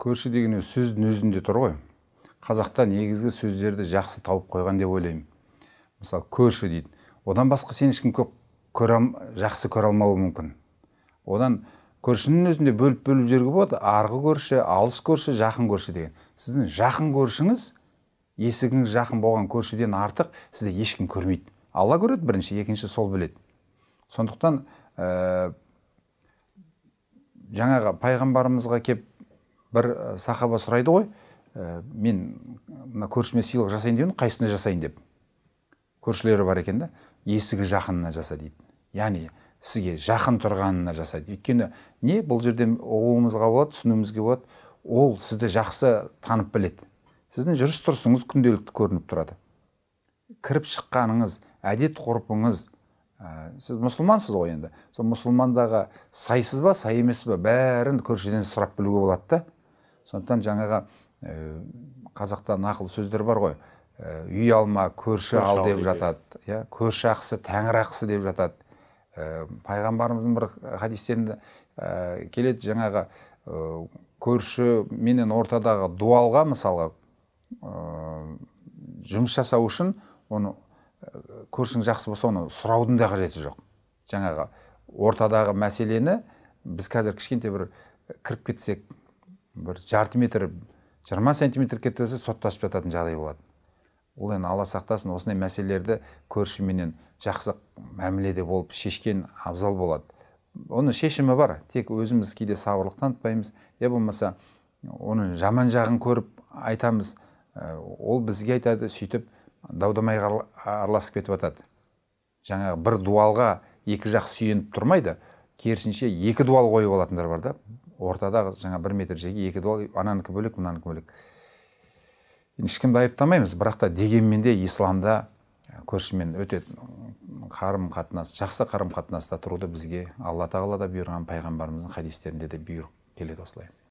көрші деген өз сөздің өзінде тұр ғой қазақта негізгі сөздерді жақсы тауып қойған деп ойлаймын мысалы көрші дейді одан басқа сен ешкім көп көре жақсы көре алмауы мүмкін одан көршінің өзінде бөліп бөліп жіберуге болады арғы көрші алыс көрші жақын көрші деген сіздің жақын көршіңіз есігіңіз жақын болған көршіден артық сізді ешкім көрмейді алла көреді бірінші екінші сол біледі сондықтан ә, жаңағы пайғамбарымызға кеп бір э, сахаба сұрайды ғой ә, мен мына көршіме сыйлық жасайын деп қайсысына жасайын деп көршілері бар екен да есігі жақынына жаса дейді яғни сізге жақын тұрғанына жаса дейді өйткені не бұл жерден ұғуымызға болады түсінуімізге болады ол сізді жақсы танып біледі сіздің жүріс тұрысыңыз күнделікті көрініп тұрады кіріп шыққаныңыз әдет ғұрпыңыз ә, сіз мұсылмансыз ғой енді сол мұсылмандағы сайсыз ба сай емес пе бәрін көршіден сұрап білуге болады да сондықтан жаңағы э, қазақта нақыл сөздер бар ғой э, үй алма көрші ал деп жатады иә көрші ақысы тәңір ақысы деп жатады э, пайғамбарымыздың бір хадистерінде ә, келеді жаңағы көрші менен ортадағы дуалға мысалға жұмыс жасау үшін оны көршің жақсы болса оны сұраудың да қажеті жоқ жаңағы ортадағы мәселені біз қазір кішкентай бір кіріп кетсек бір жарты метр жиырма сантиметр кетіп жатса соттасып жататын жағдай болады ол енді алла сақтасын осындай мәселелерді көршіменен жақсы мәміледе болып шешкен абзал болады оның шешімі бар тек өзіміз кейде сабырлық танытпаймыз я болмаса оның жаман жағын көріп айтамыз ә, ол бізге айтады сөйтіп дау дамайға араласып кетіп жатады жаңағы бір дуалға екі жақ сүйеніп тұрмайды керісінше екі дуал қойып алатындар бар да ортада жаңа бір метр жерге екі дол ананікі бөлек мынанікі бөлек ешкімді айыптамаймыз бірақ та дегенмен де исламда көршімен өте қарым қатынас жақсы қарым қатынаста тұруды бізге алла тағала да бұйырған пайғамбарымыздың хадистерінде де бұйырып келеді осылай